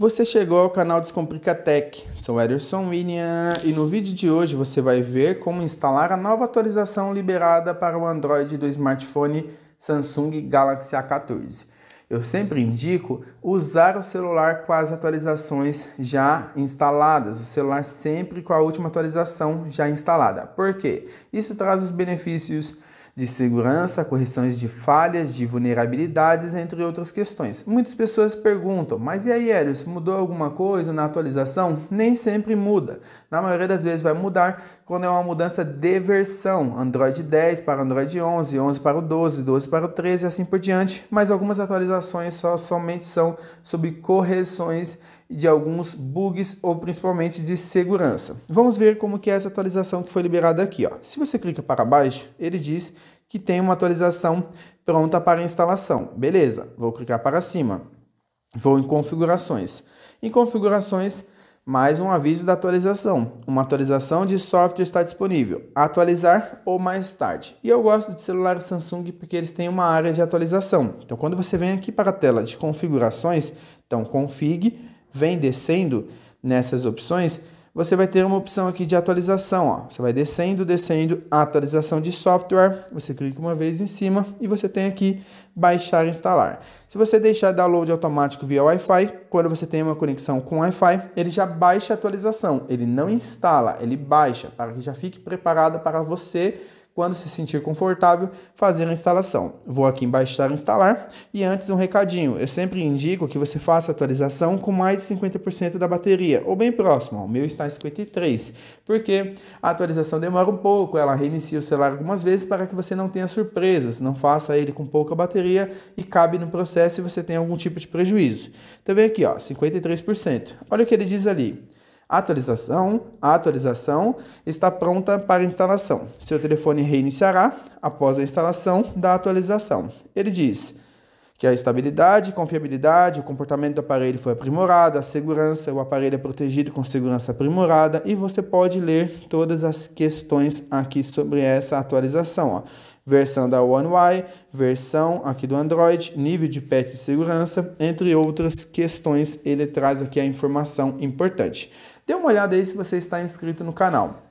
Você chegou ao canal Descomplica Tech. Sou Ederson William e no vídeo de hoje você vai ver como instalar a nova atualização liberada para o Android do smartphone Samsung Galaxy A14. Eu sempre indico usar o celular com as atualizações já instaladas, o celular sempre com a última atualização já instalada. Por quê? Isso traz os benefícios de segurança, correções de falhas, de vulnerabilidades, entre outras questões. Muitas pessoas perguntam, mas e aí, Eros, mudou alguma coisa na atualização? Nem sempre muda. Na maioria das vezes vai mudar quando é uma mudança de versão, Android 10 para Android 11, 11 para o 12, 12 para o 13 e assim por diante, mas algumas atualizações só somente são sobre correções de alguns bugs ou principalmente de segurança. Vamos ver como que é essa atualização que foi liberada aqui. Ó. Se você clica para baixo, ele diz que tem uma atualização pronta para instalação. Beleza, vou clicar para cima. Vou em configurações. Em configurações, mais um aviso da atualização. Uma atualização de software está disponível. Atualizar ou mais tarde. E eu gosto de celulares Samsung porque eles têm uma área de atualização. Então, quando você vem aqui para a tela de configurações, então config vem descendo nessas opções, você vai ter uma opção aqui de atualização. Ó. Você vai descendo, descendo, atualização de software. Você clica uma vez em cima e você tem aqui baixar e instalar. Se você deixar download automático via Wi-Fi, quando você tem uma conexão com Wi-Fi, ele já baixa a atualização. Ele não instala, ele baixa, para que já fique preparada para você quando se sentir confortável, fazer a instalação. Vou aqui embaixo para instalar e antes um recadinho, eu sempre indico que você faça atualização com mais de 50% da bateria ou bem próximo, o meu está em 53, porque a atualização demora um pouco, ela reinicia o celular algumas vezes para que você não tenha surpresas, não faça ele com pouca bateria e cabe no processo e você tem algum tipo de prejuízo. Então vem aqui, ó, 53%. Olha o que ele diz ali. Atualização, a atualização está pronta para instalação. Seu telefone reiniciará após a instalação da atualização. Ele diz que a estabilidade, confiabilidade, o comportamento do aparelho foi aprimorado, a segurança, o aparelho é protegido com segurança aprimorada e você pode ler todas as questões aqui sobre essa atualização. Ó versão da One UI, versão aqui do Android, nível de patch de segurança, entre outras questões, ele traz aqui a informação importante. Dê uma olhada aí se você está inscrito no canal.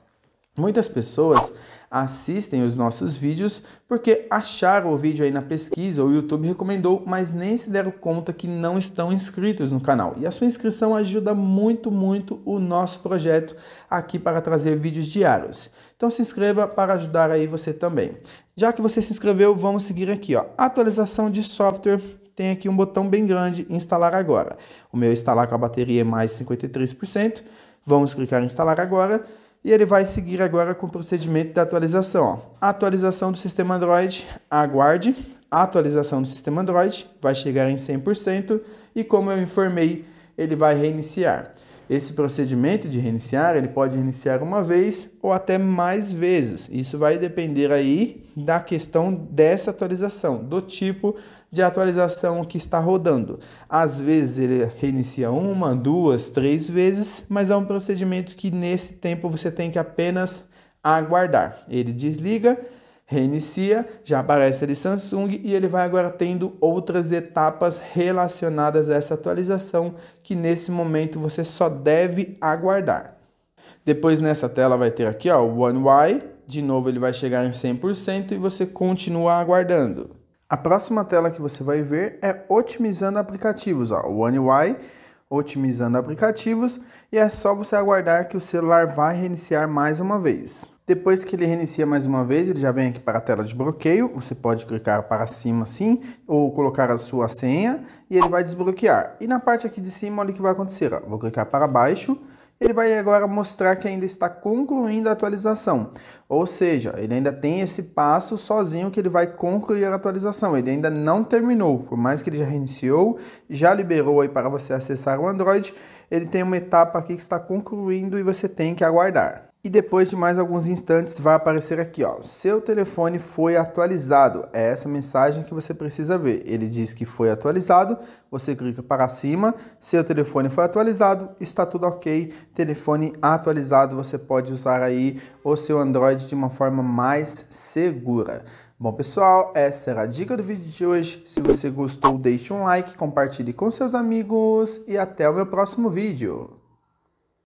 Muitas pessoas assistem os nossos vídeos porque acharam o vídeo aí na pesquisa, o YouTube recomendou, mas nem se deram conta que não estão inscritos no canal. E a sua inscrição ajuda muito, muito o nosso projeto aqui para trazer vídeos diários. Então se inscreva para ajudar aí você também. Já que você se inscreveu, vamos seguir aqui, ó. Atualização de software tem aqui um botão bem grande, instalar agora. O meu instalar com a bateria é mais 53%. Vamos clicar em instalar agora. E ele vai seguir agora com o procedimento da atualização. Ó. Atualização do sistema Android, aguarde. atualização do sistema Android vai chegar em 100% e como eu informei, ele vai reiniciar. Esse procedimento de reiniciar, ele pode reiniciar uma vez ou até mais vezes. Isso vai depender aí da questão dessa atualização, do tipo de atualização que está rodando. Às vezes ele reinicia uma, duas, três vezes, mas é um procedimento que nesse tempo você tem que apenas aguardar. Ele desliga Reinicia, já aparece ali Samsung e ele vai agora tendo outras etapas relacionadas a essa atualização que nesse momento você só deve aguardar. Depois nessa tela vai ter aqui ó, o One UI, de novo ele vai chegar em 100% e você continua aguardando. A próxima tela que você vai ver é otimizando aplicativos, ó, o One UI otimizando aplicativos e é só você aguardar que o celular vai reiniciar mais uma vez. Depois que ele reinicia mais uma vez, ele já vem aqui para a tela de bloqueio, você pode clicar para cima assim, ou colocar a sua senha e ele vai desbloquear. E na parte aqui de cima, olha o que vai acontecer, ó. vou clicar para baixo ele vai agora mostrar que ainda está concluindo a atualização. Ou seja, ele ainda tem esse passo sozinho que ele vai concluir a atualização. Ele ainda não terminou, por mais que ele já reiniciou, já liberou aí para você acessar o Android, ele tem uma etapa aqui que está concluindo e você tem que aguardar. E depois de mais alguns instantes vai aparecer aqui, ó, seu telefone foi atualizado. É essa mensagem que você precisa ver. Ele diz que foi atualizado, você clica para cima, seu telefone foi atualizado, está tudo ok, telefone atualizado, você pode usar aí o seu Android de uma forma mais segura. Bom pessoal, essa era a dica do vídeo de hoje. Se você gostou, deixe um like, compartilhe com seus amigos e até o meu próximo vídeo.